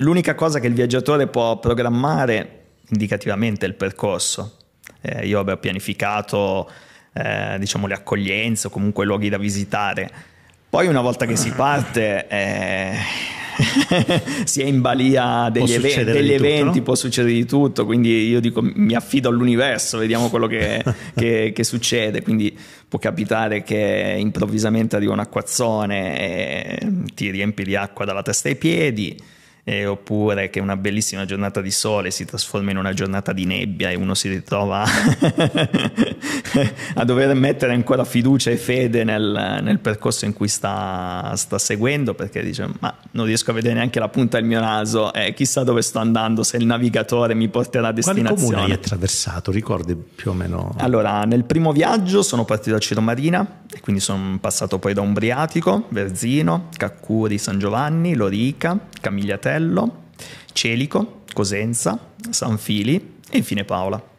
L'unica cosa che il viaggiatore può programmare indicativamente è il percorso. Eh, io ho pianificato eh, diciamo, le accoglienze o comunque i luoghi da visitare. Poi una volta che si parte eh, si è in balia degli, può eventi, degli tutto, no? può succedere di tutto, quindi io dico mi affido all'universo, vediamo quello che, che, che succede, quindi può capitare che improvvisamente arriva un acquazzone e ti riempi di acqua dalla testa ai piedi, eh, oppure che una bellissima giornata di sole si trasforma in una giornata di nebbia e uno si ritrova a dover mettere ancora fiducia e fede nel, nel percorso in cui sta, sta, seguendo perché dice ma non riesco a vedere neanche la punta del mio naso eh, chissà dove sto andando se il navigatore mi porterà a destinazione. Quali comuni hai attraversato? Ricordi più o meno? Allora nel primo viaggio sono partito da Ciromarina e quindi sono passato poi da Umbriatico, Verzino, Caccuri, San Giovanni, Lorica, Camigliatello Orbetello, Celico, Cosenza, San Fili e infine Paola.